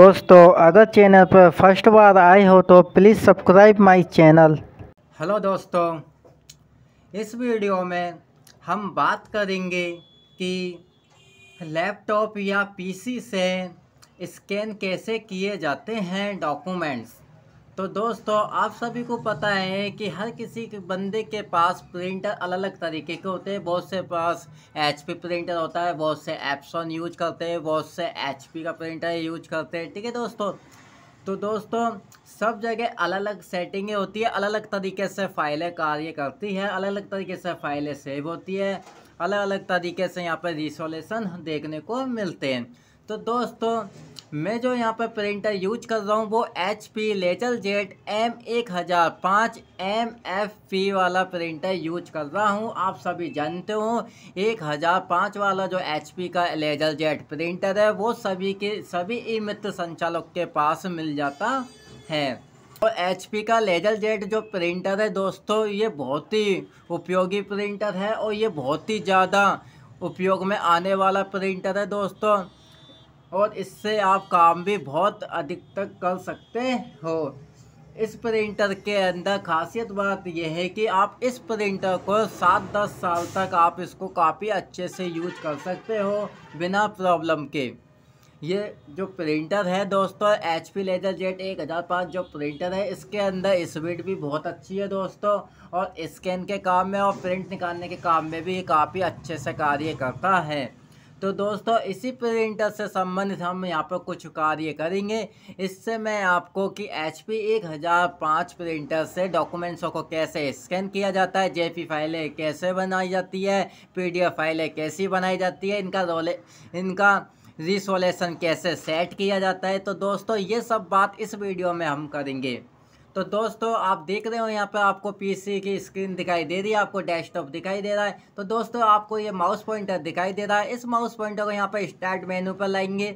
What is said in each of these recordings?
दोस्तों अगर चैनल पर फर्स्ट बार आए हो तो please subscribe my channel hello दोस्तों इस वीडियो में हम बात करेंगे कि लैपटॉप या पीसी से स्कैन कैसे किए जाते हैं डॉक्यूमेंट्स तो दोस्तों आप सभी को पता है कि हर किसी के बंदे के पास प्रिंटर अलग अलग तरीके के होते हैं बहुत से पास एचपी प्रिंटर होता है बहुत से एप्सॉन यूज करते हैं बहुत से एचपी का प्रिंटर यूज करते हैं ठीक है दोस्तों तो दोस्तों सब जगह अलग अलग सेटिंगें होती है अलग अलग तरीके से फाइलें कार्य करती है अलग अलग तरीके से फाइलें सेव होती है अलग अलग तरीके से यहाँ पर रिसोलेशन देखने को मिलते हैं तो दोस्तों मैं जो यहाँ पर प्रिंटर यूज कर रहा हूँ वो H P laser jet M एक हज़ार पाँच एम एफ पी वाला प्रिंटर यूज कर रहा हूँ आप सभी जानते हो एक हज़ार पाँच वाला जो एच पी का लेजल जेट प्रिंटर है वो सभी के सभी ई मित्र संचालक के पास मिल जाता है और एच पी का लेजल जेट जो प्रिंटर है दोस्तों ये बहुत ही उपयोगी प्रिंटर है और ये बहुत ही ज़्यादा उपयोग में आने वाला प्रिंटर है दोस्तों और इससे आप काम भी बहुत अधिक तक कर सकते हो इस प्रिंटर के अंदर खासियत बात यह है कि आप इस प्रिंटर को सात दस साल तक आप इसको काफ़ी अच्छे से यूज कर सकते हो बिना प्रॉब्लम के ये जो प्रिंटर है दोस्तों एच पी लेजर जेट एक हज़ार पाँच जो प्रिंटर है इसके अंदर स्पीड भी बहुत अच्छी है दोस्तों और स्कैन के काम में और प्रिंट निकालने के काम में भी ये काफ़ी अच्छे से कार्य करता है तो दोस्तों इसी प्रिंटर से संबंधित हम यहाँ पर कुछ कार्य करेंगे इससे मैं आपको कि एच पी एक हज़ार पाँच प्रिंटर से डॉक्यूमेंट्सों को कैसे स्कैन किया जाता है जे पी फाइलें कैसे बनाई जाती है पी डी एफ फाइलें कैसी बनाई जाती है इनका रोले इनका रिसोलेशन कैसे सेट किया जाता है तो दोस्तों ये सब बात इस वीडियो में हम करेंगे तो दोस्तों आप देख रहे हो यहाँ पर आपको पीसी की स्क्रीन दिखाई दे रही है आपको डेस्कटॉप दिखाई दे रहा है तो दोस्तों आपको ये माउस पॉइंटर दिखाई दे रहा है इस माउस पॉइंटर को यहाँ पर स्टार्ट मेनू पर लाएंगे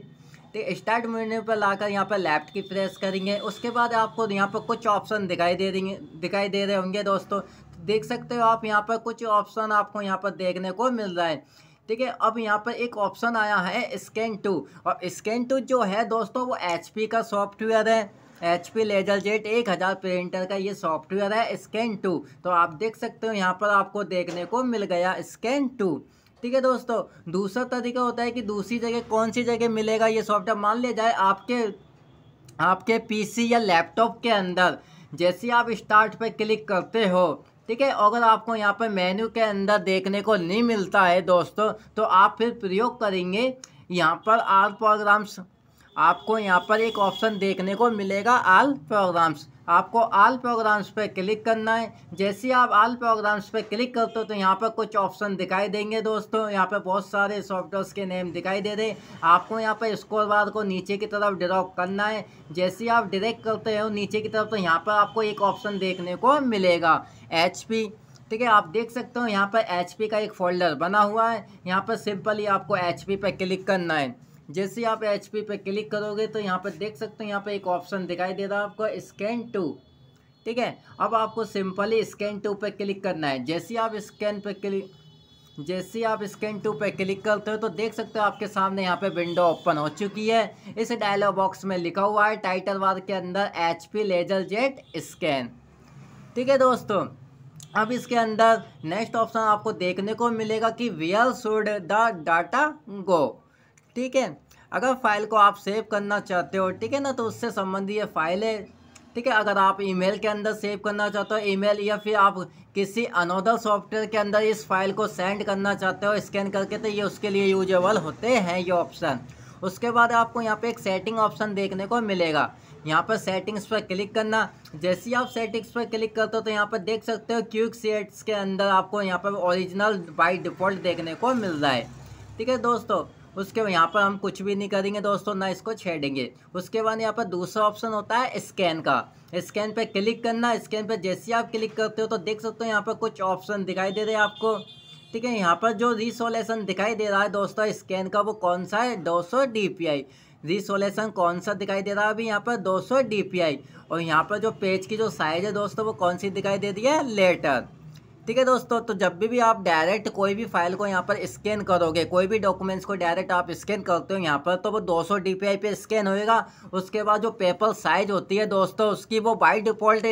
तो स्टार्ट मेनू पर लाकर यहाँ पर लेफ्ट की प्रेस करेंगे उसके बाद आपको यहाँ पर कुछ ऑप्शन दिखाई दे रही दिखाई दे रहे होंगे दोस्तों तो देख सकते हो आप यहाँ पर कुछ ऑप्शन आपको यहाँ पर देखने को मिल रहा है ठीक है अब यहाँ पर एक ऑप्शन आया है स्कैन टू और स्कैन टू जो है दोस्तों वो एच का सॉफ्टवेयर है एच पी लेजर जेट एक हज़ार प्रिंटर का ये सॉफ्टवेयर है स्कैन टू तो आप देख सकते हो यहाँ पर आपको देखने को मिल गया स्कैन टू ठीक है दोस्तों दूसरा तरीका होता है कि दूसरी जगह कौन सी जगह मिलेगा ये सॉफ्टवेयर मान लिया जाए आपके आपके पी या लैपटॉप के अंदर जैसे आप स्टार्ट पर क्लिक करते हो ठीक है अगर आपको यहाँ पर मेन्यू के अंदर देखने को नहीं मिलता है दोस्तों तो आप फिर प्रयोग करेंगे यहाँ पर आर प्रोग्राम्स आपको यहाँ पर एक ऑप्शन देखने को मिलेगा आल प्रोग्राम्स आपको आल प्रोग्राम्स पर क्लिक करना है जैसे आप आल प्रोग्राम्स पर क्लिक करते हो तो यहाँ पर कुछ ऑप्शन दिखाई देंगे दोस्तों यहाँ पर बहुत सारे सॉफ्टवेयर्स के नेम दिखाई दे रहे आपको यहाँ पर स्कोर बार को नीचे की तरफ ड्रॉप करना है जैसे आप डायरेक्ट करते हो नीचे की तरफ तो यहाँ पर आपको एक ऑप्शन देखने को मिलेगा एच ठीक है आप देख सकते हो यहाँ पर एच का एक फोल्डर बना हुआ है यहाँ पर सिंपली आपको एच पर क्लिक करना है जैसे आप एच पी पे क्लिक करोगे तो यहाँ पर देख सकते हो यहाँ पर एक ऑप्शन दिखाई दे रहा है आपको स्कैन टू ठीक है अब आपको सिंपली स्कैन टू पे क्लिक करना है जैसे आप स्कैन पे क्लिक जैसे आप स्कैन टू पे क्लिक करते हो तो देख सकते हो आपके सामने यहाँ पे विंडो ओपन हो चुकी है इस डायलॉग बॉक्स में लिखा हुआ है टाइटल वार के अंदर H P laser jet scan ठीक है दोस्तों अब इसके अंदर नेक्स्ट ऑप्शन आपको देखने को मिलेगा कि where should the data go ठीक है अगर फाइल को आप सेव करना चाहते हो ठीक है ना तो उससे संबंधित ये फाइल है ठीक है अगर आप ईमेल के अंदर सेव करना चाहते हो ईमेल या फिर आप किसी अनोदर सॉफ्टवेयर के अंदर इस फाइल को सेंड करना चाहते हो स्कैन करके तो ये उसके लिए यूजेबल होते हैं ये ऑप्शन उसके बाद आपको यहाँ पे एक सेटिंग ऑप्शन देखने को मिलेगा यहाँ पर सेटिंग्स पर क्लिक करना जैसे ही आप सेटिंग्स पर क्लिक करते हो तो यहाँ पर देख सकते हो क्यूक सेट्स के अंदर आपको यहाँ पर ओरिजिनल बाई डिफ़ॉल्ट देखने को मिल रहा है ठीक है दोस्तों उसके बाद यहाँ पर हम कुछ भी नहीं करेंगे दोस्तों ना इसको छेड़ेंगे उसके बाद यहाँ पर दूसरा ऑप्शन होता है स्कैन का स्कैन पर क्लिक करना स्कैन पर जैसे आप क्लिक करते हो तो देख सकते हो यहाँ पर कुछ ऑप्शन दिखाई दे रहे हैं आपको ठीक है यहाँ पर जो रिसोलेशन दिखाई दे रहा है दोस्तों स्कैन का वो कौन सा है दो सौ रिसोलेशन कौन सा दिखाई दे रहा है अभी यहाँ पर 200 डीपीआई और यहाँ पर जो पेज की जो साइज है दोस्तों वो कौन सी दिखाई दे रही है लेटर ठीक है दोस्तों तो जब भी भी आप डायरेक्ट कोई भी फाइल को यहाँ पर स्कैन करोगे कोई भी डॉक्यूमेंट्स को डायरेक्ट आप स्कैन करते हो यहाँ पर तो वो 200 डी पे स्कैन होएगा उसके बाद जो पेपर साइज होती है दोस्तों उसकी वो बाई डिफ़ॉल्ट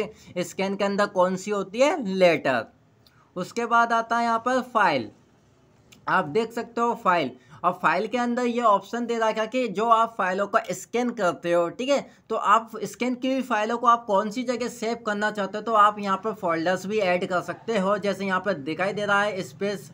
स्कैन के अंदर कौन सी होती है लेटर उसके बाद आता है यहाँ पर फाइल आप देख सकते हो फाइल और फाइल के अंदर ये ऑप्शन दे रखा कि जो आप फाइलों का स्कैन करते हो ठीक है तो आप स्कैन की हुई फाइलों को आप कौन सी जगह सेव करना चाहते हो तो आप यहाँ पर फोल्डर्स भी ऐड कर सकते हो जैसे यहाँ पर दिखाई दे रहा है space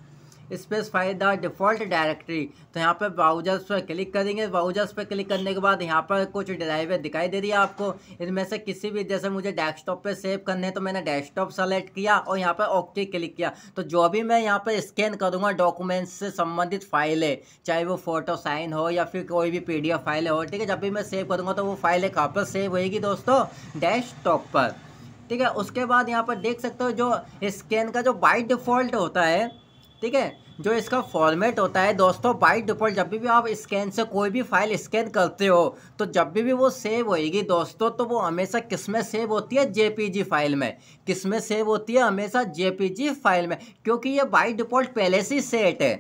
specify the default directory तो यहाँ पर ब्राउजर्स पर क्लिक करेंगे ब्राउजर्स पर क्लिक करने के बाद यहाँ पर कुछ ड्राइवर दिखाई दे रही है आपको इनमें से किसी भी जैसे मुझे डेस्कटॉप पे सेव करने हैं तो मैंने डेस्कटॉप सेलेक्ट किया और यहाँ पर ओके क्लिक किया तो जो भी मैं यहाँ पर स्कैन करूँगा डॉक्यूमेंट्स से संबंधित फाइलें चाहे वो फोटो साइन हो या फिर कोई भी पी फाइल हो ठीक है जब भी मैं सेव करूँगा तो वो फाइलें कहाँ पर सेव होएगी दोस्तों डेस्कटॉप पर ठीक है उसके बाद यहाँ पर देख सकते हो जो स्कैन का जो बाई डिफ़ॉल्ट होता है ठीक है जो इसका फॉर्मेट होता है दोस्तों बाई डिफ़ॉल्ट जब भी आप स्कैन से कोई भी फाइल स्कैन करते हो तो जब भी भी वो सेव होएगी दोस्तों तो वो हमेशा किस में सेव होती है जेपीजी फाइल में किस में सेव होती है हमेशा जेपीजी फाइल में क्योंकि ये बाई डिफ़ॉल्ट पहले से सेट है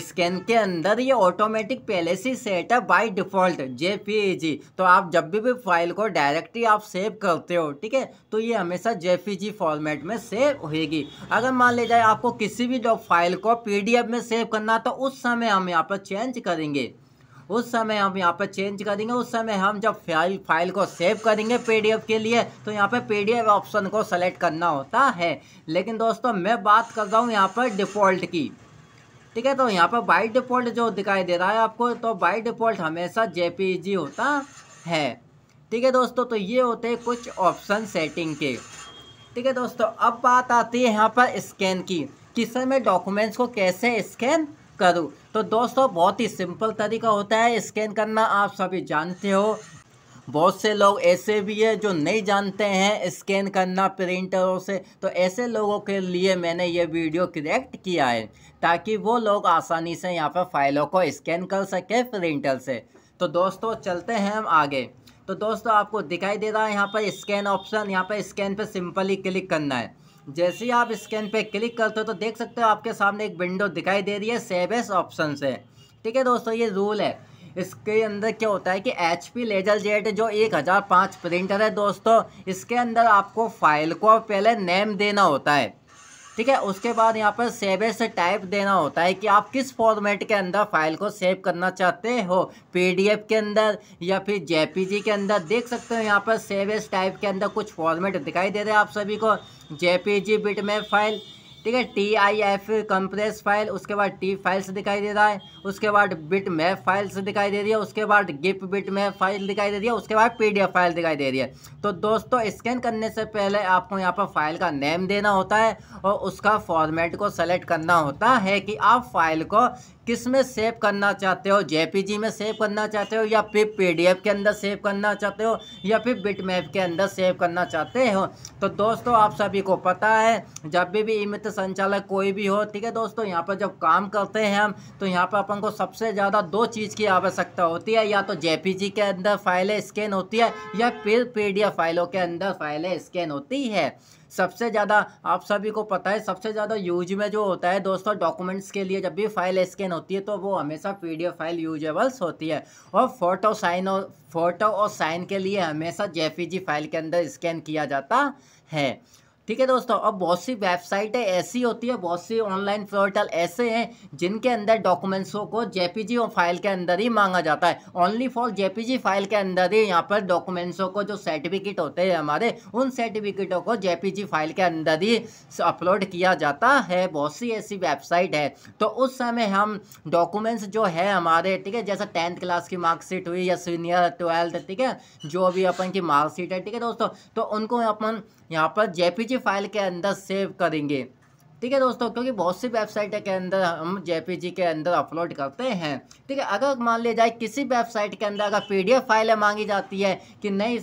स्कैन के अंदर ये ऑटोमेटिक पहले से सेट है बाय डिफ़ॉल्ट जे तो आप जब भी भी फाइल को डायरेक्टली आप सेव करते हो ठीक है तो ये हमेशा जे फॉर्मेट में सेव होगी अगर मान ले जाए आपको किसी भी फाइल को पी में सेव करना तो उस समय हम यहाँ पर चेंज करेंगे उस समय हम यहाँ पर चेंज करेंगे उस समय हम जब फाइल फाइल को सेव करेंगे पीडीएफ के लिए तो यहाँ पर पीडीएफ ऑप्शन को सेलेक्ट करना होता है लेकिन दोस्तों मैं बात कर रहा हूँ यहाँ पर डिफ़ॉल्ट की ठीक है तो यहाँ पर बाई डिफ़ॉल्ट जो दिखाई दे रहा है आपको तो बाई डिफ़ॉल्ट हमेशा जे होता है ठीक है दोस्तों तो ये होते हैं कुछ ऑप्शन सेटिंग के ठीक है दोस्तों अब बात आती है यहाँ पर स्कैन की कि सर मैं डॉक्यूमेंट्स को कैसे स्कैन करूँ तो दोस्तों बहुत ही सिंपल तरीका होता है स्कैन करना आप सभी जानते हो बहुत से लोग ऐसे भी है जो नहीं जानते हैं स्कैन करना प्रिंटरों से तो ऐसे लोगों के लिए मैंने ये वीडियो क्रिएट किया है ताकि वो लोग आसानी से यहाँ पर फाइलों को स्कैन कर सके प्रिंटर से तो दोस्तों चलते हैं हम आगे तो दोस्तों आपको दिखाई दे रहा है यहाँ पर स्कैन ऑप्शन यहाँ पर स्कैन पर सिंपली क्लिक करना है जैसे ही आप स्कैन पे क्लिक करते हो तो देख सकते हो आपके सामने एक विंडो दिखाई दे रही है सेवेस ऑप्शन से ठीक है दोस्तों ये रूल है इसके अंदर क्या होता है कि एच पी लेजर जेट जो एक हज़ार पाँच प्रिंटर है दोस्तों इसके अंदर आपको फाइल को पहले नेम देना होता है ठीक है उसके बाद यहाँ पर सेवे से टाइप देना होता है कि आप किस फॉर्मेट के अंदर फाइल को सेव करना चाहते हो पीडीएफ के अंदर या फिर जेपीजी के अंदर देख सकते हो यहाँ पर सेवेस टाइप के अंदर कुछ फॉर्मेट दिखाई दे रहे हैं आप सभी को जेपीजी बिट में फाइल ठीक है T I F compress file उसके बाद टी फाइल्स दिखाई दे रहा है उसके बाद बिट मैप फाइल्स दिखाई दे रही है उसके बाद गिप बिट मैप फाइल दिखाई दे रही है उसके बाद एफ फाइल दिखाई दे रही है तो दोस्तों स्कैन करने से पहले आपको यहाँ पर फाइल का नेम देना होता है और उसका फॉर्मेट को सेलेक्ट करना होता है कि आप फाइल को किस में सेव करना चाहते हो जेपीजी में सेव करना चाहते हो या फिर पीडीएफ के अंदर सेव करना चाहते हो या फिर बिटमैप के अंदर सेव करना चाहते हो तो दोस्तों आप सभी को पता है जब भी भी इमित संचालक कोई भी हो ठीक है दोस्तों यहाँ पर जब काम करते हैं हम तो यहाँ पर अपन को सबसे ज़्यादा दो चीज़ की आवश्यकता होती है या तो जे के अंदर फाइलें स्कैन होती है या फिर पी फाइलों के अंदर फाइलें स्कैन होती है सबसे ज़्यादा आप सभी को पता है सबसे ज़्यादा यूज में जो होता है दोस्तों डॉक्यूमेंट्स के लिए जब भी फाइल स्कैन होती है तो वो हमेशा पी फाइल यूजेबल्स होती है और फोटो साइन और फोटो और साइन के लिए हमेशा जेपीजी फाइल के अंदर स्कैन किया जाता है ठीक है दोस्तों अब बहुत सी वेबसाइटें ऐसी होती है बहुत सी ऑनलाइन पोर्टल ऐसे हैं जिनके अंदर डॉक्यूमेंट्सों को जेपीजी और फाइल के अंदर ही मांगा जाता है ओनली फॉर जेपीजी फाइल के अंदर ही यहाँ पर डॉक्यूमेंट्सों को जो सर्टिफिकेट होते हैं हमारे उन सर्टिफिकेटों को जेपीजी फाइल के अंदर ही अपलोड किया जाता है बहुत सी ऐसी वेबसाइट है तो उस समय हम डॉक्यूमेंट्स जो है हमारे ठीक है जैसे टेंथ क्लास की मार्कशीट हुई या सीनियर ट्वेल्थ ठीक है जो भी अपन की मार्कशीट है ठीक है दोस्तों तो उनको अपन यहाँ पर जेपी जेपीजी फाइल के अंदर सेव करेंगे ठीक है दोस्तों क्योंकि बहुत सी वेबसाइट के अंदर हम जे के अंदर अपलोड करते हैं ठीक है अगर मान लिया जाए किसी वेबसाइट के अंदर अगर पीडीएफ फाइलें मांगी जाती है कि नहीं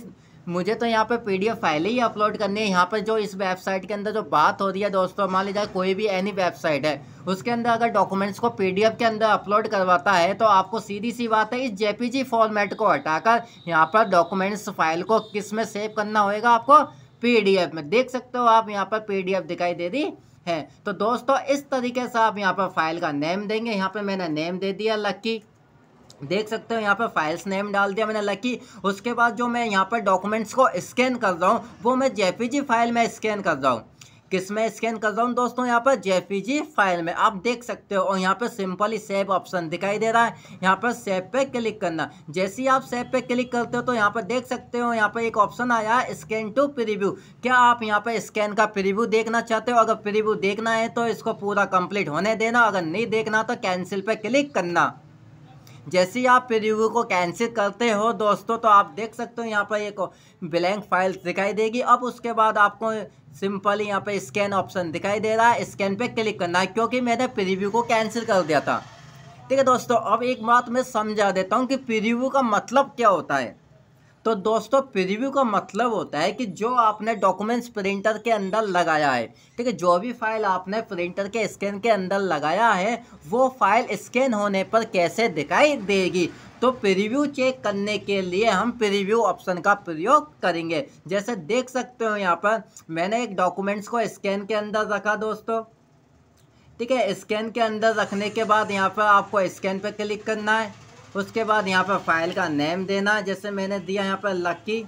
मुझे तो यहाँ पे पीडीएफ फाइल ही अपलोड करनी है यहाँ पर जो इस वेबसाइट के अंदर जो बात हो रही है दोस्तों मान लीजिए कोई भी एनी वेबसाइट है उसके अंदर अगर डॉक्यूमेंट्स को पीडीएफ के अंदर अपलोड करवाता है तो आपको सीधी सी बात है इस जेपीजी फॉर्मेट को हटाकर यहाँ पर डॉक्यूमेंट्स फाइल को किस में सेव करना होगा आपको पीडीएफ में देख सकते हो आप यहाँ पर पीडीएफ दिखाई दे दी है तो दोस्तों इस तरीके से आप यहाँ पर फाइल का नेम देंगे यहाँ पर मैंने नेम दे दिया लकी देख सकते हो यहाँ पर फाइल्स नेम डाल दिया मैंने लकी उसके बाद जो मैं यहाँ पर डॉक्यूमेंट्स को स्कैन कर रहा हूँ वो मैं जेपीजी फाइल में स्कैन कर रहा हूँ किस में स्कैन कर रहा हूँ दोस्तों यहाँ पर जेपीजी फाइल में आप देख सकते हो और यहाँ पर सिंपली सेव ऑप्शन दिखाई दे रहा है यहाँ पर सेव पे क्लिक करना जैसे ही आप सेव पे क्लिक करते हो तो यहाँ पर देख सकते हो यहाँ पर एक ऑप्शन आया है स्कैन टू प्रीव्यू क्या आप यहाँ पर स्कैन का प्रीव्यू देखना चाहते हो अगर प्रीव्यू देखना है तो इसको पूरा कंप्लीट होने देना अगर नहीं देखना तो कैंसिल पर क्लिक करना जैसे ही आप प्रिव्यू को कैंसिल करते हो दोस्तों तो आप देख सकते हो यहाँ पर एक ब्लैंक फाइल दिखाई देगी अब उसके बाद आपको सिंपल यहाँ पे स्कैन ऑप्शन दिखाई दे रहा है स्कैन पे क्लिक करना है क्योंकि मैंने प्रीव्यू को कैंसिल कर दिया था ठीक है दोस्तों अब एक बात मैं समझा देता हूँ कि प्रीव्यू का मतलब क्या होता है तो दोस्तों प्रीव्यू का मतलब होता है कि जो आपने डॉक्यूमेंट्स प्रिंटर के अंदर लगाया है ठीक है जो भी फाइल आपने प्रिंटर के स्कैन के अंदर लगाया है वो फाइल स्कैन होने पर कैसे दिखाई देगी तो प्रीव्यू चेक करने के लिए हम प्रीव्यू ऑप्शन का प्रयोग करेंगे जैसे देख सकते हो यहाँ पर मैंने एक डॉक्यूमेंट्स को स्कैन के अंदर रखा दोस्तों ठीक है स्कैन के अंदर रखने के बाद यहाँ पर आपको स्कैन पर क्लिक करना है उसके बाद यहाँ पर फाइल का नेम देना जैसे मैंने दिया यहाँ पर लक्की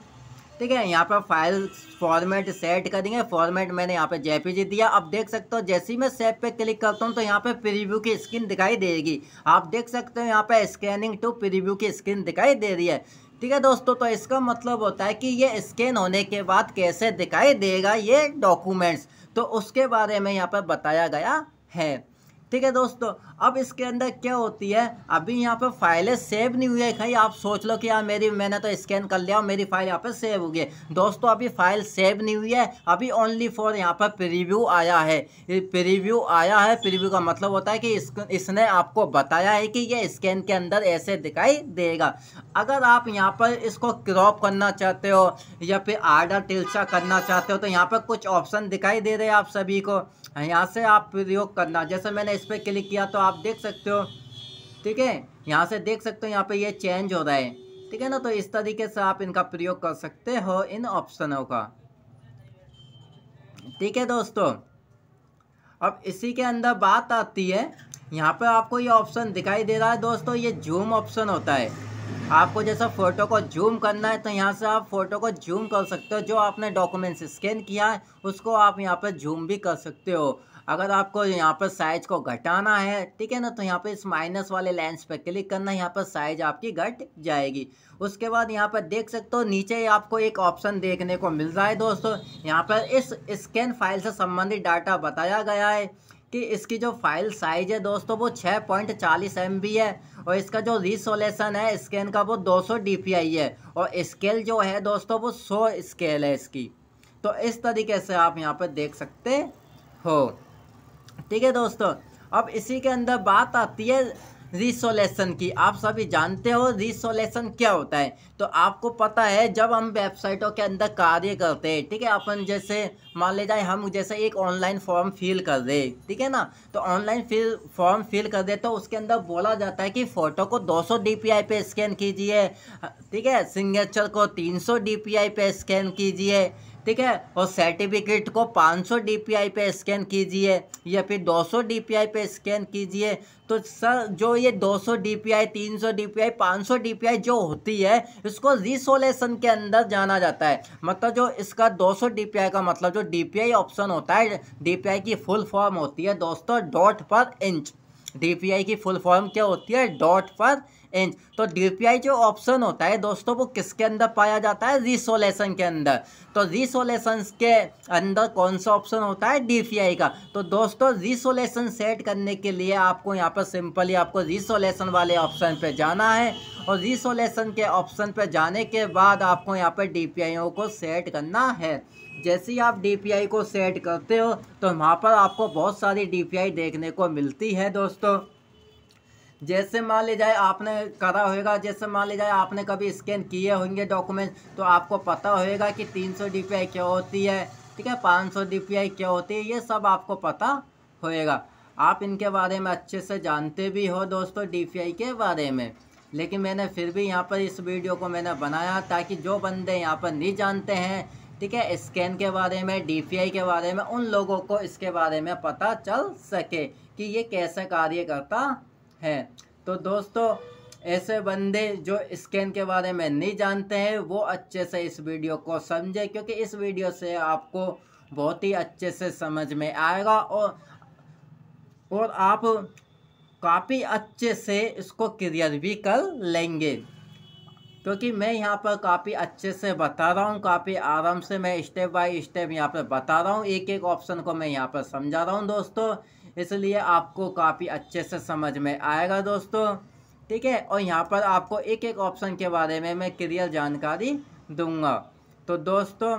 ठीक है यहाँ पर फाइल फॉर्मेट सेट करेंगे फॉर्मेट मैंने यहाँ जेपी जेपीजी दिया अब देख सकते हो जैसे ही मैं सेप पे क्लिक करता हूँ तो यहाँ पे प्रीव्यू की स्क्रीन दिखाई देगी आप देख सकते हो यहाँ पे स्कैनिंग टू प्रीव्यू की स्क्रीन दिखाई दे रही है ठीक है दोस्तों तो इसका मतलब होता है कि ये स्कैन होने के बाद कैसे दिखाई देगा ये डॉक्यूमेंट्स तो उसके बारे में यहाँ पर बताया गया है ठीक है दोस्तों अब इसके अंदर क्या होती है अभी यहाँ पे फाइलें सेव नहीं हुई है कहीं आप सोच लो कि यार मेरी मैंने तो स्कैन कर लिया और मेरी फाइल यहाँ पे सेव हो गई दोस्तों अभी फाइल सेव नहीं हुई है अभी ओनली फॉर यहाँ पर प्रीव्यू आया है प्रीव्यू आया है प्रीव्यू का मतलब होता है कि इस, इसने आपको बताया है कि यह स्कैन के अंदर ऐसे दिखाई देगा अगर आप यहाँ पर इसको क्रॉप करना चाहते हो या फिर आर्डर टिल्चा करना चाहते हो तो यहाँ पर कुछ ऑप्शन दिखाई दे रहे हैं आप सभी को यहाँ से आप प्रयोग करना जैसे मैंने इस पर क्लिक किया तो आप देख सकते हो ठीक है यहाँ से देख सकते हो यहाँ पे ये चेंज हो रहा है ठीक है ना तो इस तरीके से आप इनका प्रयोग कर सकते हो इन ऑप्शनों का ठीक है दोस्तों अब इसी के अंदर बात आती है यहाँ पे आपको ये ऑप्शन दिखाई दे रहा है दोस्तों ये जूम ऑप्शन होता है आपको जैसा फ़ोटो को जूम करना है तो यहाँ से आप फ़ोटो को जूम कर सकते हो जो आपने डॉक्यूमेंट्स स्कैन किया है उसको आप यहाँ पर जूम भी कर सकते हो अगर आपको यहाँ पर साइज को घटाना है ठीक है ना तो यहाँ पर इस माइनस वाले लेंस पर क्लिक करना यहाँ पर साइज आपकी घट जाएगी उसके बाद यहाँ पर देख सकते हो नीचे आपको एक ऑप्शन देखने को मिल रहा है दोस्तों यहाँ पर इस स्कैन फाइल से संबंधित डाटा बताया गया है कि इसकी जो फाइल साइज है दोस्तों वो 6.40 पॉइंट है और इसका जो रिसोलेशन है स्कैन का वो 200 आई है और स्केल जो है दोस्तों वो 100 स्केल है इसकी तो इस तरीके से आप यहाँ पर देख सकते हो ठीक है दोस्तों अब इसी के अंदर बात आती है रिसोलेशन की आप सभी जानते हो रिसोलेशन क्या होता है तो आपको पता है जब हम वेबसाइटों के अंदर कार्य करते हैं ठीक है अपन जैसे मान ले जाए हम जैसे एक ऑनलाइन फॉर्म फिल कर दे ठीक है ना तो ऑनलाइन फिल फॉर्म फिल कर दे तो उसके अंदर बोला जाता है कि फ़ोटो को 200 डी पे स्कैन कीजिए ठीक है सिग्नेचर को 300 डीपीआई पे स्कैन कीजिए ठीक है और सर्टिफिकेट को 500 आई पे स्कैन कीजिए या फिर 200 आई पे स्कैन कीजिए तो सर जो ये 200 पाँच सौ डी पी आई जो होती है इसको रिसोलेशन के अंदर जाना जाता है मतलब जो इसका 200 आई का मतलब जो डी पी आई ऑप्शन होता है डी पी आई की फुल फॉर्म होती है दोस्तों डॉट पर इंच डी की फुल फॉर्म क्या होती है डॉट पर इंच तो डी जो ऑप्शन होता है दोस्तों वो किसके अंदर पाया जाता है रिसोलेशन के अंदर तो रिसोलेशन के अंदर कौन सा ऑप्शन होता है डी का तो दोस्तों रिसोलेशन सेट करने के लिए आपको यहाँ पर सिंपली आपको रिसोलेशन वाले ऑप्शन पे जाना है और रिसोलेशन के ऑप्शन पे जाने के बाद आपको यहाँ पर डी को सेट करना है जैसे ही आप डी को सेट करते हो तो वहाँ पर आपको बहुत सारी डी देखने को मिलती है दोस्तों जैसे मान ले जाए आपने करा होगा जैसे मान ले जाए आपने कभी स्कैन किए होंगे डॉक्यूमेंट तो आपको पता होएगा कि 300 सौ क्या होती है ठीक है 500 सौ क्या होती है ये सब आपको पता होएगा आप इनके बारे में अच्छे से जानते भी हो दोस्तों डी के बारे में लेकिन मैंने फिर भी यहाँ पर इस वीडियो को मैंने बनाया ताकि जो बंदे यहाँ पर नहीं जानते हैं ठीक है स्कैन के बारे में डी के बारे में उन लोगों को इसके बारे में पता चल सके कि ये कैसे कार्य करता है तो दोस्तों ऐसे बंदे जो स्कैन के बारे में नहीं जानते हैं वो अच्छे से इस वीडियो को समझे क्योंकि इस वीडियो से आपको बहुत ही अच्छे से समझ में आएगा और और आप काफ़ी अच्छे से इसको क्लियर भी कर लेंगे क्योंकि मैं यहाँ पर काफ़ी अच्छे से बता रहा हूँ काफ़ी आराम से मैं स्टेप बाय स्टेप यहाँ पर बता रहा हूँ एक एक ऑप्शन को मैं यहाँ पर समझा रहा हूँ दोस्तों इसलिए आपको काफ़ी अच्छे से समझ में आएगा दोस्तों ठीक है और यहाँ पर आपको एक एक ऑप्शन के बारे में मैं क्लियर जानकारी दूंगा तो दोस्तों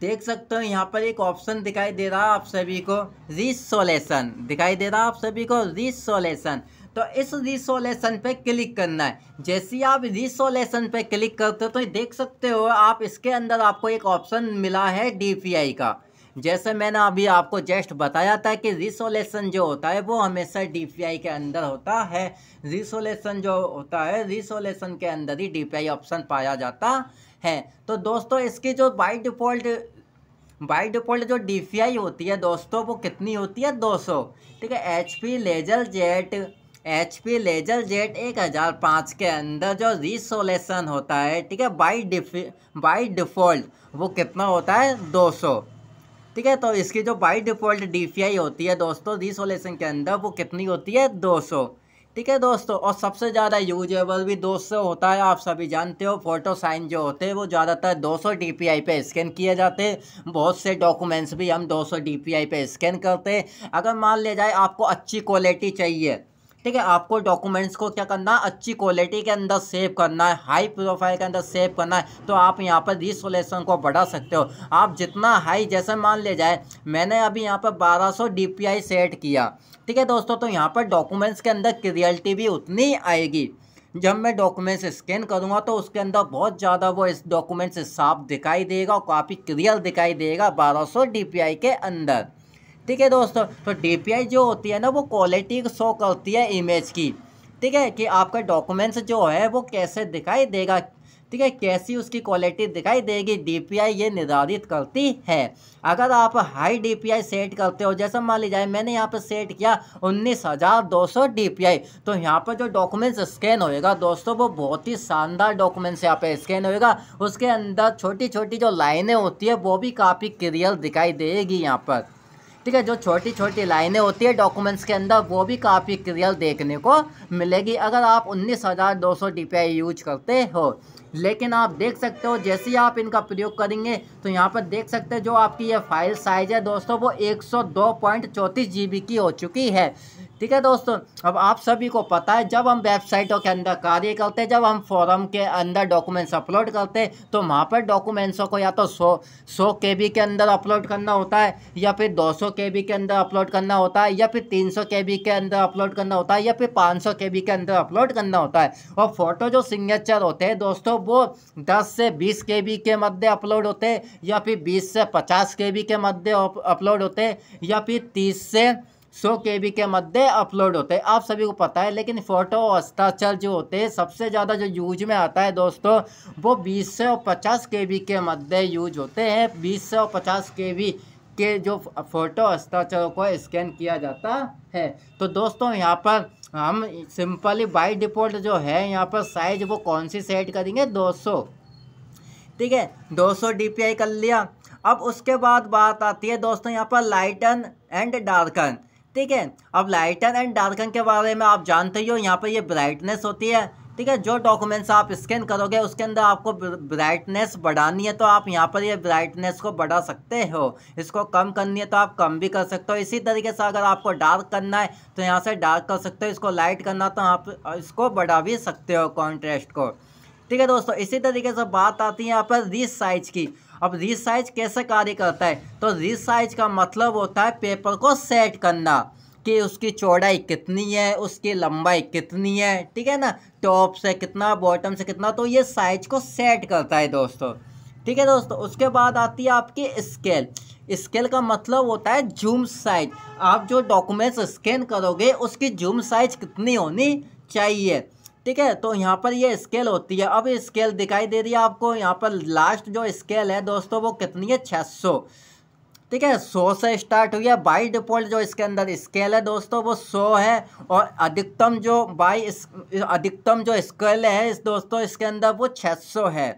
देख सकते हो यहाँ पर एक ऑप्शन दिखाई दे रहा है आप सभी को रिसोलेशन दिखाई दे रहा है आप सभी को रिसोलेशन तो इस रिसोलेशन पे क्लिक करना है जैसे ही आप रिसोलेशन पे क्लिक करते हो तो देख सकते हो आप इसके अंदर आपको एक ऑप्शन मिला है डी का जैसे मैंने अभी आपको जस्ट बताया था कि रिसोलेशन जो होता है वो हमेशा डी के अंदर होता है रिसोलेशन जो होता है रिसोलेशन के अंदर ही डी ऑप्शन पाया जाता है तो दोस्तों इसकी जो बाई डिफ़ॉल्ट बाई डिफ़ॉल्ट जो डी होती है दोस्तों वो कितनी होती है 200 ठीक है H P laser jet H P laser jet एक हज़ार पाँच के अंदर जो रिसोलेशन होता है ठीक है बाई डिफी बाई डिफ़ॉल्ट वो कितना होता है दो सौ ठीक है तो इसकी जो बाई डिफ़ॉल्ट डी होती है दोस्तों रिसोलेशन के अंदर वो कितनी होती है दो सौ ठीक है दोस्तों और सबसे ज़्यादा यूजेबल भी दो सौ होता है आप सभी जानते हो फोटो साइन जो होते हैं वो ज़्यादातर दो पी आई पे स्कैन किए जाते हैं बहुत से डॉक्यूमेंट्स भी हम दो पी आई पे स्कैन करते हैं अगर मान लिया जाए आपको अच्छी क्वालिटी चाहिए ठीक है आपको डॉक्यूमेंट्स को क्या करना है अच्छी क्वालिटी के अंदर सेव करना है हाई प्रोफाइल के अंदर सेव करना है तो आप यहाँ पर रिसोलेशन को बढ़ा सकते हो आप जितना हाई जैसे मान ले जाए मैंने अभी यहाँ पर 1200 सौ सेट किया ठीक है दोस्तों तो यहाँ पर डॉक्यूमेंट्स के अंदर क्लियरिटी भी उतनी आएगी जब मैं डॉक्यूमेंट्स स्कैन करूँगा तो उसके अंदर बहुत ज़्यादा वो इस डॉक्यूमेंट्स साफ दिखाई देगा और काफ़ी क्लियर दिखाई देगा बारह सौ के अंदर ठीक है दोस्तों तो डी जो होती है ना वो क्वालिटी शो करती है इमेज की ठीक है कि आपका डॉक्यूमेंट्स जो है वो कैसे दिखाई देगा ठीक है कैसी उसकी क्वालिटी दिखाई देगी डीपीआई ये निर्धारित करती है अगर आप हाई डीपीआई सेट करते हो जैसा मान लीजिए मैंने यहाँ पर सेट किया उन्नीस हज़ार दो सौ डीपीआई तो यहाँ पर जो डॉक्यूमेंट्स स्कैन होएगा दोस्तों वो बहुत ही शानदार डॉक्यूमेंट्स यहाँ पे स्कैन होएगा उसके अंदर छोटी छोटी जो लाइनें होती है वो भी काफ़ी क्लियर दिखाई देगी यहाँ पर ठीक है जो छोटी छोटी लाइनें होती है डॉक्यूमेंट्स के अंदर वो भी काफ़ी क्लियर देखने को मिलेगी अगर आप उन्नीस हज़ार दो सौ यूज करते हो लेकिन आप देख सकते हो जैसे ही आप इनका प्रयोग करेंगे तो यहाँ पर देख सकते हैं जो आपकी ये फाइल साइज है दोस्तों वो एक सौ दो पॉइंट चौंतीस जी बी की हो चुकी है ठीक है दोस्तों अब आप सभी को पता है जब हम वेबसाइटों के अंदर कार्य करते हैं जब हम फॉरम के अंदर डॉक्यूमेंट्स अपलोड करते हैं तो वहाँ पर डॉक्यूमेंट्सों को या तो सौ सौ के बी के अंदर अपलोड करना होता है या फिर दो सौ के बी के अंदर अपलोड करना होता है या फिर तीन सौ के बी के अंदर अपलोड करना होता है या फिर पाँच सौ के बी के अंदर अपलोड करना होता है और फोटो जो सिग्नेचर होते हैं दोस्तों वो दस से बीस के बी के मध्य अपलोड होते हैं या फिर बीस से पचास के बी के मध्य अपलोड होते हैं या फिर तीस से सौ के बी के मध्य अपलोड होते हैं आप सभी को पता है लेकिन फ़ोटो हस्ताक्षर जो होते हैं सबसे ज़्यादा जो यूज में आता है दोस्तों वो बीस से और पचास के बी के मध्य यूज होते हैं बीस से और पचास के बी के जो फ़ोटो हस्ताक्षरों को स्कैन किया जाता है तो दोस्तों यहाँ पर हम सिंपली बाई डिफ़ॉल्ट जो है यहाँ पर साइज वो कौन सी सेट करेंगे सौ ठीक है 200 आई कर लिया अब उसके बाद बात आती है दोस्तों यहाँ पर लाइटन एंड डार्कन ठीक है अब लाइटन एंड डार्कन के बारे में आप जानते ही हो यहाँ पर ये ब्राइटनेस होती है ठीक है जो डॉक्यूमेंट्स आप स्कैन करोगे उसके अंदर आपको ब्राइटनेस बढ़ानी है तो आप यहाँ पर ये ब्राइटनेस को बढ़ा सकते हो इसको कम करनी है तो आप कम भी कर सकते हो इसी तरीके से अगर आपको डार्क करना है तो यहाँ से डार्क कर सकते हो इसको लाइट करना तो आप इसको बढ़ा भी सकते हो कॉन्ट्रेस्ट को ठीक है दोस्तों इसी तरीके से बात आती है यहाँ पर रिस साइज की अब रिसाइज कैसे कार्य करता है तो रिसाइज का मतलब होता है पेपर को सेट करना कि उसकी चौड़ाई कितनी है उसकी लंबाई कितनी है ठीक है ना टॉप से कितना बॉटम से कितना तो ये साइज को सेट करता है दोस्तों ठीक है दोस्तों उसके बाद आती है आपकी स्केल स्केल का मतलब होता है जूम साइज आप जो डॉक्यूमेंट्स स्कैन करोगे उसकी जूम साइज कितनी होनी चाहिए ठीक है तो यहाँ पर ये स्केल होती है अब स्केल दिखाई दे रही है आपको यहाँ पर लास्ट जो स्केल है दोस्तों वो कितनी है छः सौ ठीक है सौ से स्टार्ट हुई है बाई डिफॉल्ट जो इसके अंदर स्केल है दोस्तों वो सौ है और अधिकतम जो बाई अधिकतम जो स्केल है इस दोस्तों इसके अंदर वो छः सौ है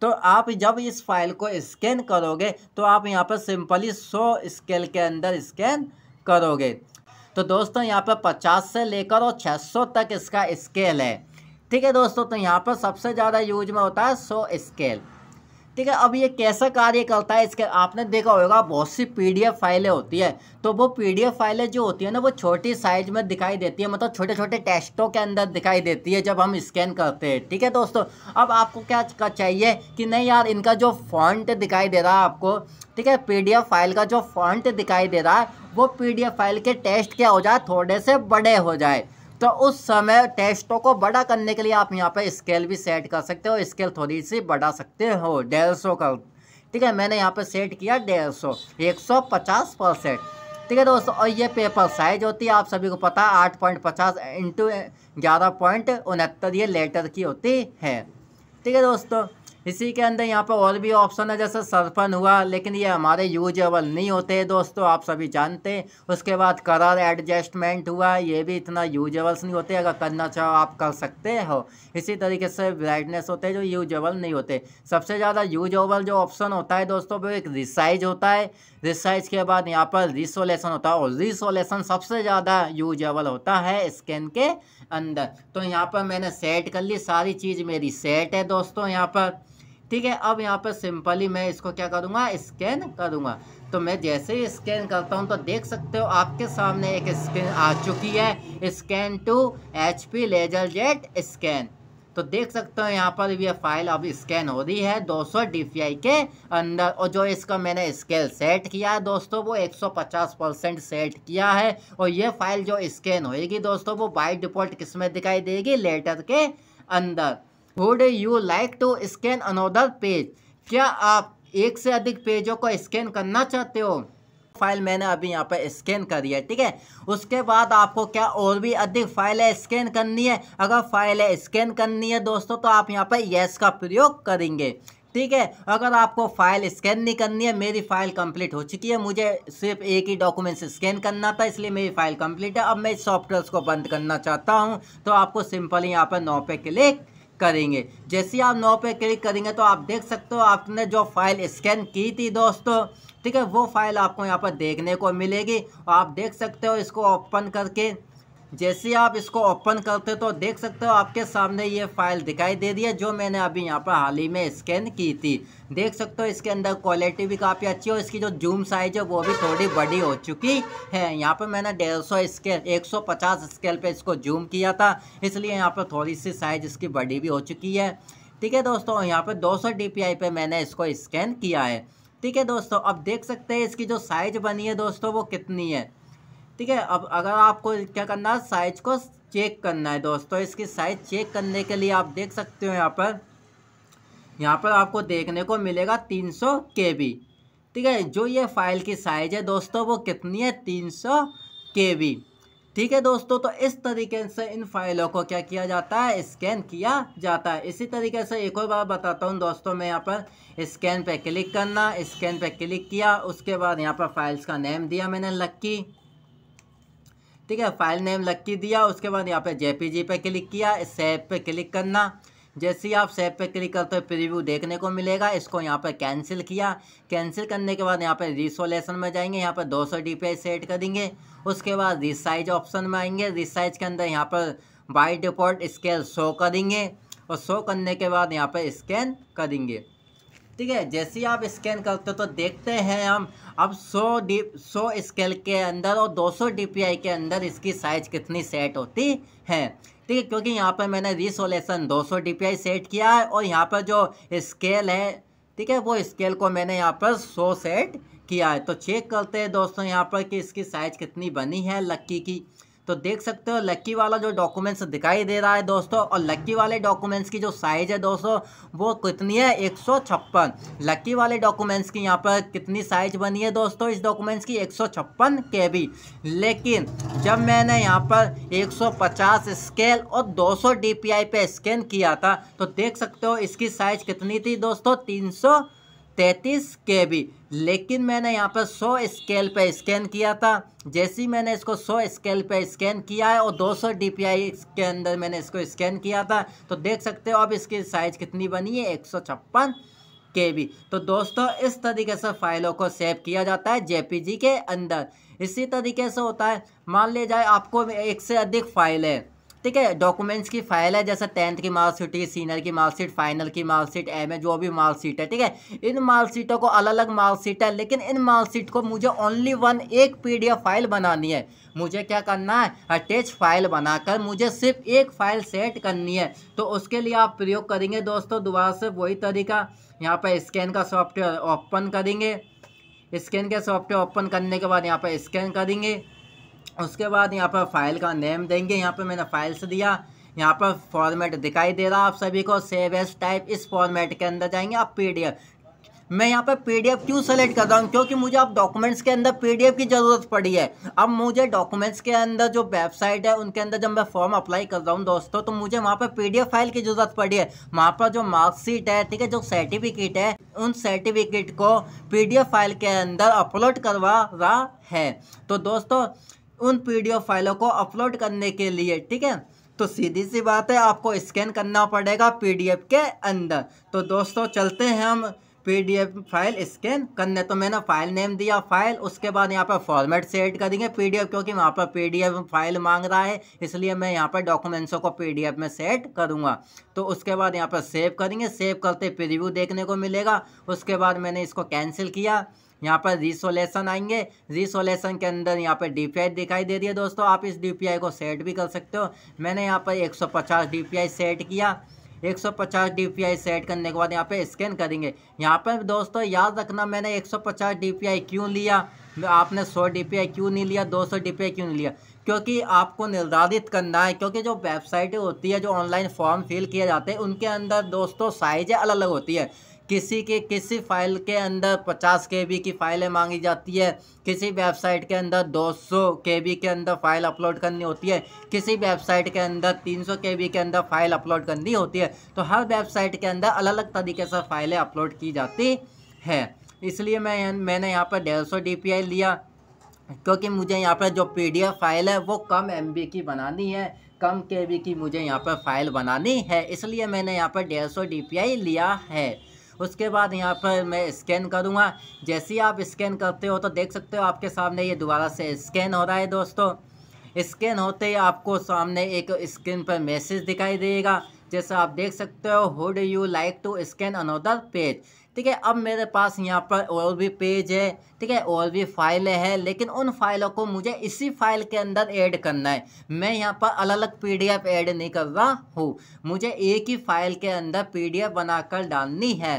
तो आप जब इस फाइल को स्कैन करोगे तो आप यहाँ पर सिंपली सौ स्केल के अंदर स्कैन करोगे तो दोस्तों यहाँ पर पचास से लेकर और 600 तक इसका स्केल है ठीक है दोस्तों तो यहाँ पर सबसे ज़्यादा यूज में होता है सो स्केल ठीक है अब ये कैसा कार्य करता है इसके आपने देखा होगा बहुत सी पीडीएफ फाइलें होती है तो वो पीडीएफ फाइलें जो होती है ना वो छोटी साइज में दिखाई देती है मतलब छोटे छोटे टेस्टों के अंदर दिखाई देती है जब हम स्कैन करते हैं ठीक है दोस्तों अब आपको क्या चाहिए कि नहीं यार इनका जो फॉन्ट दिखाई दे रहा है आपको ठीक है पी फाइल का जो फॉन्ट दिखाई दे रहा है वो पी फाइल के टेस्ट क्या हो जाए थोड़े से बड़े हो जाए तो उस समय टेस्टों को बड़ा करने के लिए आप यहाँ पर स्केल भी सेट कर सकते हो स्केल थोड़ी सी बढ़ा सकते हो डेढ़ सौ का ठीक है मैंने यहाँ पर सेट किया डेढ़ सौ एक सौ पचास परसेंट ठीक है दोस्तों और ये पेपर साइज होती है आप सभी को पता है आठ पॉइंट पचास इंटू ग्यारह पॉइंट उनहत्तर ये लेटर की होती है ठीक है दोस्तों इसी के अंदर यहाँ पर और भी ऑप्शन है जैसे सरफन हुआ लेकिन ये हमारे यूजेबल नहीं होते दोस्तों आप सभी जानते हैं उसके बाद करार एडजस्टमेंट हुआ ये भी इतना यूजेबल्स नहीं होते अगर करना चाहो आप कर सकते हो इसी तरीके से ब्राइटनेस होते हैं जो यूजेबल नहीं होते सबसे ज़्यादा यूजेबल जो ऑप्शन होता है दोस्तों वो एक रिसाइज होता है रिसाइज के बाद यहाँ पर रिसोलेशन होता है और रिसोलेशन सबसे ज़्यादा यूजेबल होता है स्कैन के अंदर तो यहाँ पर मैंने सेट कर ली सारी चीज़ मेरी सेट है दोस्तों यहाँ पर ठीक है अब यहाँ पर सिंपली मैं इसको क्या करूँगा स्कैन करूँगा तो मैं जैसे ही स्कैन करता हूँ तो देख सकते हो आपके सामने एक स्कैन आ चुकी है scan to H P laser jet scan तो देख सकते हो यहाँ पर ये फाइल अब स्कैन हो रही है 200 DPI के अंदर और जो इसका मैंने स्केल सेट किया है दोस्तों वो 150 परसेंट सेट किया है और ये फाइल जो स्कैन होएगी दोस्तों वो बाई डिफ़ॉल्ट किस में दिखाई देगी लेटर के अंदर would you like to scan another page क्या आप एक से अधिक पेजों को स्कैन करना चाहते हो फाइल मैंने अभी यहाँ पर स्कैन करी है ठीक है उसके बाद आपको क्या और भी अधिक फाइलें स्कैन करनी है अगर फाइलें स्कैन करनी है दोस्तों तो आप यहाँ पर येस का प्रयोग करेंगे ठीक है अगर आपको फाइल स्कैन नहीं करनी है मेरी फाइल कंप्लीट हो चुकी है मुझे सिर्फ एक ही डॉक्यूमेंट्स स्कैन करना था इसलिए मेरी फाइल कंप्लीट है अब मैं सॉफ्टवेयर को बंद करना चाहता हूँ तो आपको सिंपल यहाँ पर नौ पे क्लिक करेंगे जैसे आप नो पे क्लिक करेंगे तो आप देख सकते हो आपने जो फाइल स्कैन की थी दोस्तों ठीक है वो फाइल आपको यहाँ पर देखने को मिलेगी और आप देख सकते हो इसको ओपन करके जैसे आप इसको ओपन करते तो देख सकते हो आपके सामने ये फाइल दिखाई दे रही है जो मैंने अभी यहाँ पर हाल ही में स्कैन की थी देख सकते हो इसके अंदर क्वालिटी भी काफ़ी अच्छी और इसकी जो जूम साइज है वो भी थोड़ी बड़ी हो चुकी है यहाँ पर मैंने डेढ़ सौ स्केल एक सौ पचास स्केल पर इसको जूम किया था इसलिए यहाँ पर थोड़ी सी साइज इसकी बड़ी भी हो चुकी है ठीक है दोस्तों यहाँ पर पी आई पर मैंने इसको स्कैन किया है ठीक है दोस्तों अब देख सकते हैं इसकी जो साइज बनी है दोस्तों वो कितनी है ठीक है अब अगर आपको क्या करना है साइज को चेक करना है दोस्तों इसकी साइज चेक करने के लिए आप देख सकते हो यहाँ पर यहाँ पर आपको देखने को मिलेगा तीन सौ के बी ठीक है जो ये फाइल की साइज है दोस्तों वो कितनी है तीन सौ के बी ठीक है दोस्तों तो इस तरीके से इन फाइलों को क्या किया जाता है स्कैन किया जाता है इसी तरीके से एक और बार बताता हूँ दोस्तों मैं यहाँ पर स्कैन पे क्लिक करना स्कैन पे क्लिक किया उसके बाद यहाँ पर फाइल्स का नेम दिया मैंने लक्की ठीक है फाइल नेम लग के दिया उसके बाद यहाँ पे जेपीजी पे क्लिक किया सेव पे क्लिक करना जैसे ही आप सेव पे क्लिक करते हो प्रीव्यू देखने को मिलेगा इसको यहाँ पर कैंसिल किया कैंसिल करने के बाद यहाँ पर रिसोलेशन में जाएंगे यहाँ पर 200 सौ डी सेट करेंगे उसके बाद रिसाइज ऑप्शन में आएंगे रिसाइज के अंदर यहाँ पर बाई डिफॉल्ट स्केल शो करेंगे और शो करने के बाद यहाँ पर स्कैन करेंगे ठीक है जैसे ही आप स्कैन करते हो तो देखते हैं हम अब 100 डी 100 स्केल के अंदर और 200 डीपीआई के अंदर इसकी साइज़ कितनी सेट होती है ठीक है क्योंकि यहाँ पर मैंने रिसोलेशन 200 डीपीआई सेट किया है और यहाँ पर जो स्केल है ठीक है वो स्केल को मैंने यहाँ पर 100 सेट किया है तो चेक करते हैं दोस्तों यहाँ पर कि इसकी साइज़ कितनी बनी है लक्की की तो देख सकते हो लक्की वाला जो डॉक्यूमेंट्स दिखाई दे रहा है दोस्तों और लक्की वाले डॉक्यूमेंट्स की जो साइज़ है दोस्तों वो कितनी है एक लक्की वाले डॉक्यूमेंट्स की यहाँ पर कितनी साइज बनी है दोस्तों इस डॉक्यूमेंट्स की एक भी लेकिन जब मैंने यहाँ पर 150 स्केल और 200 डीपीआई पे स्कैन किया था तो देख सकते हो इसकी साइज़ कितनी थी दोस्तों तीन तैंतीस के बी लेकिन मैंने यहाँ पर 100 स्केल पे स्कैन किया था जैसे ही मैंने इसको 100 स्केल पे स्कैन किया है और 200 डीपीआई के अंदर मैंने इसको स्कैन किया था तो देख सकते हो अब इसकी साइज़ कितनी बनी है एक के बी तो दोस्तों इस तरीके से फाइलों को सेव किया जाता है जेपीजी के अंदर इसी तरीके से होता है मान लिया जाए आपको एक से अधिक फाइल है ठीक है डॉक्यूमेंट्स की फाइल है जैसे टेंथ की मार्कशीट है सीनियर की मार्कशीट फाइनल की मार्कशीट एम जो भी मार्कशीट है ठीक है इन मार्कशीटों को अलग अलग मार्कशीट है लेकिन इन मार्कशीट को मुझे ओनली वन एक पी फाइल बनानी है मुझे क्या करना है अटैच फाइल बनाकर मुझे सिर्फ एक फाइल सेट करनी है तो उसके लिए आप प्रयोग करेंगे दोस्तों दोबारा से वही तरीका यहाँ पर स्कैन का सॉफ्टवेयर ओपन करेंगे स्कैन के सॉफ्टवेयर ओपन करने के बाद यहाँ पर स्कैन करेंगे उसके बाद यहाँ पर फाइल का नेम देंगे यहाँ पर मैंने फाइल्स दिया यहाँ पर फॉर्मेट दिखाई दे रहा आप सभी को सेव एस टाइप इस फॉर्मेट के अंदर जाएंगे आप पीडीएफ मैं यहाँ पर पीडीएफ क्यों सेलेक्ट कर रहा हूँ क्योंकि मुझे अब डॉक्यूमेंट्स के अंदर पीडीएफ की ज़रूरत पड़ी है अब मुझे डॉक्यूमेंट्स के अंदर जो वेबसाइट है उनके अंदर जब मैं फॉर्म अप्लाई कर रहा हूँ दोस्तों तो मुझे वहाँ पर पीडीएफ फाइल की ज़रूरत पड़ी है वहाँ पर जो मार्कशीट है ठीक है जो सर्टिफिकेट है उन सर्टिफिकेट को एफ फाइल के अंदर अपलोड करवा रहा है तो दोस्तों उन पीडीएफ फाइलों को अपलोड करने के लिए ठीक है तो सीधी सी बात है आपको स्कैन करना पड़ेगा पीडीएफ के अंदर तो दोस्तों चलते हैं हम पीडीएफ फाइल स्कैन करने तो मैंने फाइल नेम दिया फाइल उसके बाद यहाँ पर फॉर्मेट सेट करेंगे पीडीएफ क्योंकि वहाँ पर पीडीएफ फाइल मांग रहा है इसलिए मैं यहाँ पर डॉक्यूमेंट्सों को पीडीएफ में सेट करूँगा तो उसके बाद यहाँ पर सेव करेंगे सेव करते प्रिव्यू देखने को मिलेगा उसके बाद मैंने इसको कैंसिल किया यहाँ पर रिसोलेशन आएंगे रिसोलेशन के अंदर यहाँ पर डी दिखाई दे रही है दोस्तों आप इस डी को सेट भी कर सकते हो मैंने यहाँ पर एक सौ सेट किया 150 dpi सेट करने के बाद यहाँ पे स्कैन करेंगे यहाँ पर दोस्तों याद रखना मैंने 150 dpi क्यों लिया आपने 100 dpi क्यों नहीं लिया 200 dpi क्यों नहीं लिया क्योंकि आपको निर्धारित करना है क्योंकि जो वेबसाइटें होती है जो ऑनलाइन फॉर्म फिल किए जाते हैं उनके अंदर दोस्तों साइजें अलग अलग होती है किसी के किसी फाइल के अंदर पचास के बी की फाइलें मांगी जाती है किसी वेबसाइट के अंदर दो सौ के बी के अंदर फाइल अपलोड करनी होती है किसी वेबसाइट के अंदर तीन सौ के बी के अंदर फाइल अपलोड करनी होती है तो हर वेबसाइट के अंदर अलग अलग तरीके से फाइलें अपलोड की जाती है इसलिए मैं मैंने यहाँ पर डेढ़ सौ डी पी आई लिया क्योंकि मुझे यहाँ पर जो पी डी एफ फाइल है वो कम एम बी की बनानी है कम के बी की मुझे यहाँ पर फाइल बनानी है इसलिए मैंने यहाँ पर डेढ़ सौ डी पी आई लिया है उसके बाद यहाँ पर मैं स्कैन करूँगा जैसे ही आप स्कैन करते हो तो देख सकते हो आपके सामने ये दोबारा से स्कैन हो रहा है दोस्तों स्कैन होते ही आपको सामने एक स्क्रीन पर मैसेज दिखाई देगा जैसा आप देख सकते हो would you like to scan another page ठीक है अब मेरे पास यहाँ पर और भी पेज है ठीक है और भी फाइलें हैं लेकिन उन फाइलों को मुझे इसी फाइल के अंदर ऐड करना है मैं यहाँ पर अलग अलग पीडीएफ ऐड नहीं कर रहा हूँ मुझे एक ही फाइल के अंदर पीडीएफ बनाकर डालनी है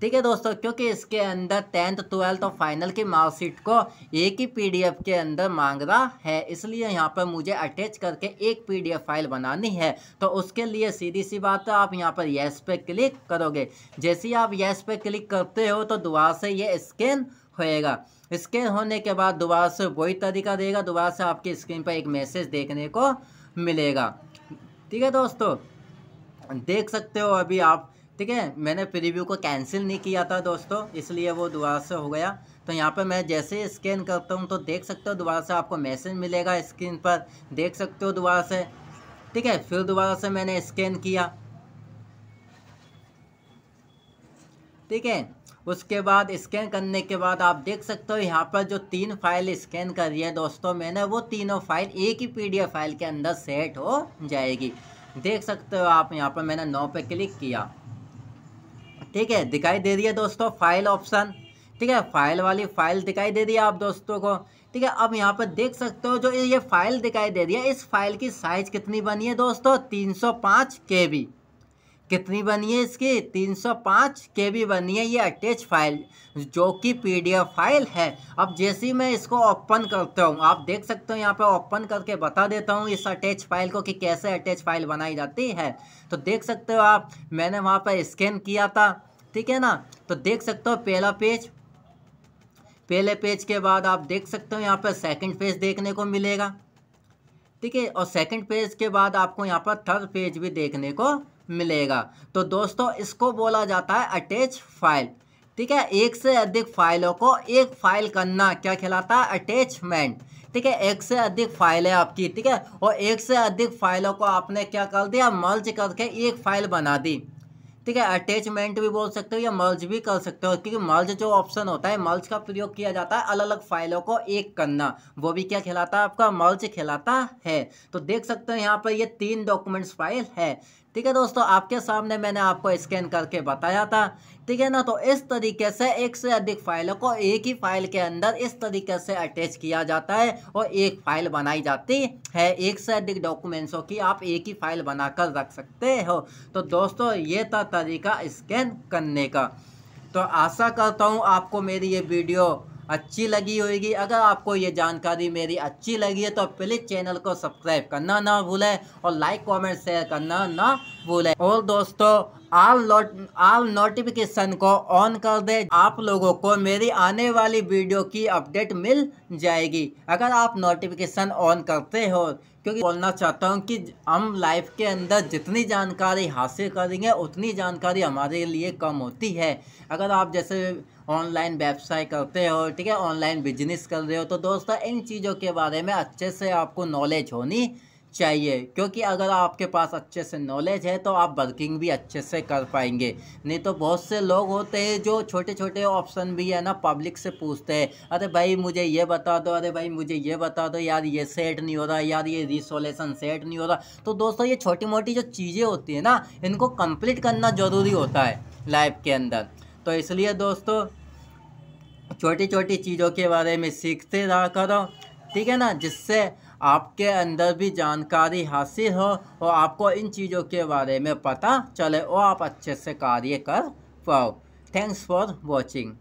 ठीक है दोस्तों क्योंकि इसके अंदर टेंथ ट्वेल्थ और फाइनल की मार्कशीट को एक ही पीडीएफ के अंदर मांग रहा है इसलिए यहाँ पर मुझे अटैच करके एक पीडीएफ फाइल बनानी है तो उसके लिए सीधी सी बात है आप यहाँ पर यस पे क्लिक करोगे जैसे ही आप यस पे क्लिक करते हो तो दोबारा से ये स्कैन होएगा स्कैन होने के बाद दोबारा से वही तरीका देगा दोबारा से आपकी स्क्रीन पर एक मैसेज देखने को मिलेगा ठीक है दोस्तों देख सकते हो अभी आप ठीक है मैंने प्रीव्यू को कैंसिल नहीं किया था दोस्तों इसलिए वो दोबारा से हो गया तो यहाँ पर मैं जैसे ही स्कैन करता हूँ तो देख सकते हो दोबारा से आपको मैसेज मिलेगा स्क्रीन पर देख सकते हो दोबारा से ठीक है फिर दोबारा से मैंने स्कैन किया ठीक है उसके बाद स्कैन करने के बाद आप देख सकते हो यहाँ पर जो तीन फाइल स्कैन कर रही है दोस्तों मैंने वो तीनों फाइल एक ही पीडीएफ फाइल के अंदर सेट हो जाएगी देख सकते हो आप यहाँ पर मैंने नौ पे क्लिक किया ठीक है दिखाई दे रही है दोस्तों फाइल ऑप्शन ठीक है फाइल वाली फाइल दिखाई दे रही है आप दोस्तों को ठीक है अब यहाँ पर देख सकते हो जो ये फाइल दिखाई दे रही है इस फाइल की साइज कितनी बनी है दोस्तों के बी कितनी बनी है इसकी 305 बी बनी है ये अटैच फाइल जो कि पीडीएफ फाइल है अब जैसे ही मैं इसको ओपन करता हूँ आप देख सकते हो यहाँ पे ओपन करके बता देता हूँ इस अटैच फाइल को कि कैसे अटैच फाइल बनाई जाती है तो देख सकते हो आप मैंने वहाँ पर स्कैन किया था ठीक है ना तो देख सकते हो पहला पेज पहले पेज के बाद आप देख सकते हो यहाँ पर सेकंड पेज देखने को मिलेगा ठीक है और सेकंड पेज के बाद आपको यहाँ पर थर्ड पेज भी देखने को मिलेगा तो दोस्तों इसको बोला जाता है अटैच फाइल ठीक है एक से अधिक फाइलों को एक फाइल करना क्या कहलाता है अटैचमेंट ठीक है एक से अधिक फाइल है आपकी ठीक है और एक से अधिक फाइलों को आपने क्या कर दिया मर्ज करके एक फाइल बना दी ठीक है अटैचमेंट भी बोल सकते हो या मर्ज भी कर सकते हो क्योंकि मर्ज जो ऑप्शन होता है मर्ज का प्रयोग किया जाता है अलग अलग फाइलों को एक करना वो भी क्या खिलाता है आपका मर्ज खिलाता है तो देख सकते हो यहाँ पर ये तीन डॉक्यूमेंट्स फाइल है ठीक है दोस्तों आपके सामने मैंने आपको स्कैन करके बताया था ठीक है ना तो इस तरीके से एक से अधिक फाइलों को एक ही फाइल के अंदर इस तरीके से अटैच किया जाता है और एक फाइल बनाई जाती है एक से अधिक डॉक्यूमेंट्सों की आप एक ही फाइल बनाकर रख सकते हो तो दोस्तों ये था तरीका स्कैन करने का तो आशा करता हूँ आपको मेरी ये वीडियो अच्छी लगी होगी अगर आपको ये जानकारी मेरी अच्छी लगी है तो प्लीज़ चैनल को सब्सक्राइब करना ना भूलें और लाइक कमेंट शेयर करना ना भूलें और दोस्तों आल नोट आल नोटिफिकेशन को ऑन कर दें आप लोगों को मेरी आने वाली वीडियो की अपडेट मिल जाएगी अगर आप नोटिफिकेशन ऑन करते हो क्योंकि बोलना चाहता हूँ कि हम लाइफ के अंदर जितनी जानकारी हासिल करेंगे उतनी जानकारी हमारे लिए कम होती है अगर आप जैसे ऑनलाइन व्यवसाय करते हो ठीक है ऑनलाइन बिजनेस कर रहे हो तो दोस्तों इन चीज़ों के बारे में अच्छे से आपको नॉलेज होनी चाहिए क्योंकि अगर आपके पास अच्छे से नॉलेज है तो आप वर्किंग भी अच्छे से कर पाएंगे नहीं तो बहुत से लोग होते हैं जो छोटे छोटे ऑप्शन भी है ना पब्लिक से पूछते हैं अरे भाई मुझे ये बता दो अरे भाई मुझे ये बता दो यार ये सेट नहीं हो रहा यार ये रिसोलेशन सेट नहीं हो रहा तो दोस्तों ये छोटी मोटी जो चीज़ें होती हैं ना इनको कम्प्लीट करना ज़रूरी होता है लाइफ के अंदर तो इसलिए दोस्तों छोटी छोटी चीज़ों के बारे में सीखते रहा करो ठीक है ना जिससे आपके अंदर भी जानकारी हासिल हो और आपको इन चीज़ों के बारे में पता चले और आप अच्छे से कार्य कर पाओ थैंक्स फॉर वॉचिंग